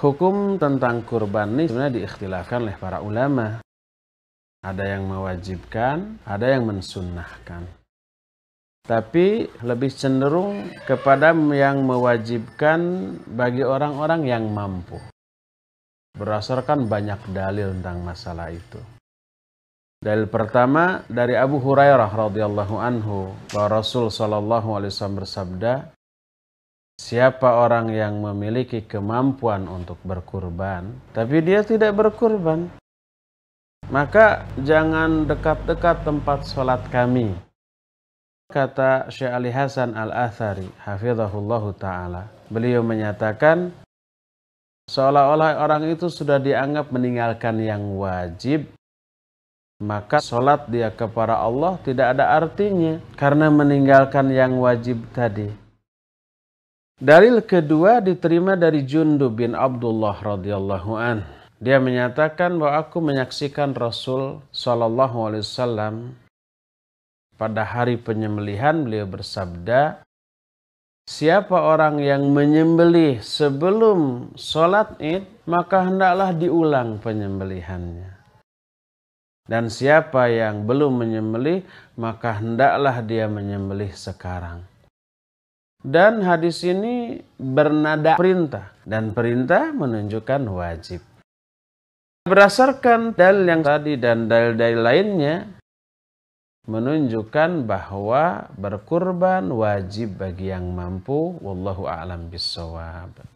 Hukum tentang kurban ini sebenarnya diikhtilafkan oleh para ulama. Ada yang mewajibkan, ada yang mensunnahkan. Tapi lebih cenderung kepada yang mewajibkan bagi orang-orang yang mampu. Berdasarkan banyak dalil tentang masalah itu. Dalil pertama dari Abu Hurairah radhiyallahu anhu bahwa Rasul shallallahu alaihi wasallam bersabda, Siapa orang yang memiliki kemampuan untuk berkurban, tapi dia tidak berkurban, maka jangan dekat-dekat tempat sholat kami. Kata Syekh Ali Hasan Al-Athari, Hafizahullah ta'ala. Beliau menyatakan, seolah-olah orang itu sudah dianggap meninggalkan yang wajib, maka sholat dia kepada Allah tidak ada artinya karena meninggalkan yang wajib tadi. Dalil kedua diterima dari Jundub bin Abdullah radhiyallahu an. Dia menyatakan bahwa aku menyaksikan Rasul Shallallahu alaihi wasallam pada hari penyembelihan beliau bersabda, Siapa orang yang menyembelih sebelum sholat id, maka hendaklah diulang penyembelihannya. Dan siapa yang belum menyembelih, maka hendaklah dia menyembelih sekarang. Dan hadis ini bernada perintah dan perintah menunjukkan wajib. Berdasarkan dalil yang tadi dan dalil-dalil lainnya menunjukkan bahwa berkurban wajib bagi yang mampu wallahu a'lam bishowab.